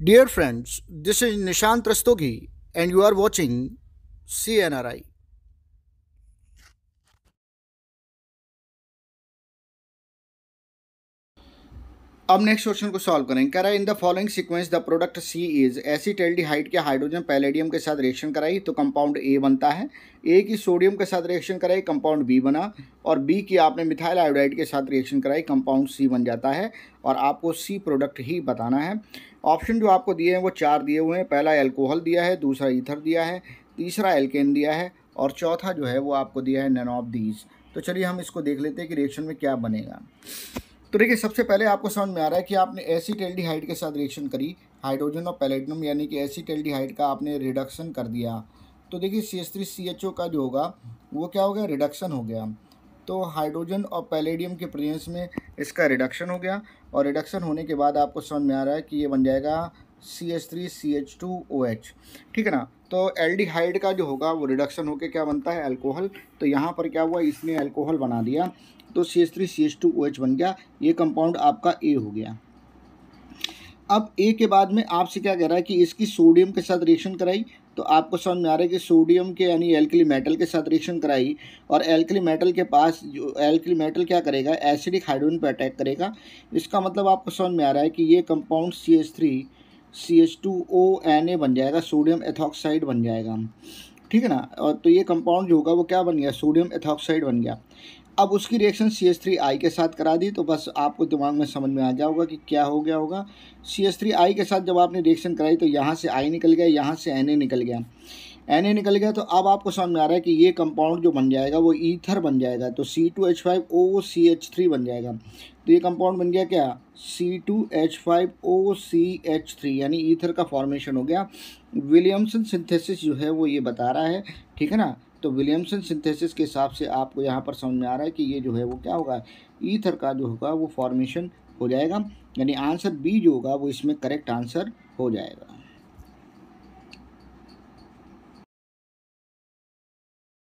Dear friends, this is Nishant Rastogi and you are watching CNRI. अब next question को solve करें कह रहा है in the following sequence the product C is acetaldehyde के hydrogen palladium के साथ रिएक्शन कराई तो कंपाउंड ए बनता है ए की सोडियम के साथ रिएक्शन कराई कंपाउंड बी बना और बी की आपने मिथाइल आयोडाइड के साथ रिएक्शन कराई कंपाउंड सी बन जाता है और आपको सी प्रोडक्ट ही बताना है ऑप्शन जो आपको दिए हैं वो चार दिए हुए हैं पहला एल्कोहल दिया है दूसरा ईथर दिया है तीसरा एल्केन दिया है और चौथा जो है वो आपको दिया है नन ऑफ दीज तो चलिए हम इसको देख लेते हैं कि रिएक्शन में क्या बनेगा तो देखिए सबसे पहले आपको समझ में आ रहा है कि आपने एसिड एल्डिहाइड के साथ रिएक्शन करी हाइड्रोजन और पैलेटिनम यानी कि एसिड एल्डिहाइड का आपने रिडक्शन कर दिया तो देखिए C S three C H O का जो होगा वो क्या हो गया रिडक्शन हो गया तो हाइड्रोजन और पैलेडियम के प्रेजेंस में इसका रिडक्शन हो गया और रिडक्शन होने के बाद आपको समझ में आ रहा है कि ये बन जाएगा C S three C H two O H ठीक है ना तो एल्डिहाइड का जो होगा वो रिडक्शन होकर क्या बनता है अल्कोहल तो यहाँ पर क्या हुआ इसने अल्कोहल बना दिया तो C H three C H two O H बन गया ये कंपाउंड आपका ए हो गया अब ए के बाद में आपसे क्या कह रहा है कि इसकी सोडियम के साथ रिएक्शन कराई तो आपको समझ में आ रहा है कि सोडियम के यानी एल्कली मेटल के साथ रिएक्शन कराई और एल्कली मेटल के पास जो एल्कली मेटल क्या करेगा एसिडिक हाइड्रोजन पर अटैक करेगा इसका मतलब आपको समझ में आ रहा है कि ये compound C H three C H two O N A बन जाएगा सोडियम एथॉक्साइड बन जाएगा ठीक है ना और तो ये कंपाउंड जो होगा वो क्या बन गया सोडियम एथॉक्साइड बन गया अब उसकी reaction C S three I के साथ करा दी तो बस आपको दिमाग में समझ में आ गया होगा कि क्या हो गया होगा सी एस थ्री आई के साथ जब आपने रिएक्शन कराई तो यहाँ से आई निकल गया यहाँ से एन ए निकल गया एन ए निकल गया तो अब आपको समझ में आ रहा है कि ये कंपाउंड जो बन जाएगा वो ईथर बन जाएगा तो C two H five O C H three बन जाएगा तो ये कंपाउंड बन गया क्या C two H five O C H three यानी ईथर का फॉर्मेशन हो गया विलियमसन सिंथेसिस जो है वो ये बता रहा है ठीक है ना तो विलियमसन सिंथेसिस के हिसाब से आपको यहाँ पर समझ में आ रहा है कि ये जो है वो क्या होगा ईथर का जो होगा वो फॉर्मेशन हो जाएगा यानी आंसर बी जो होगा वो इसमें करेक्ट आंसर हो जाएगा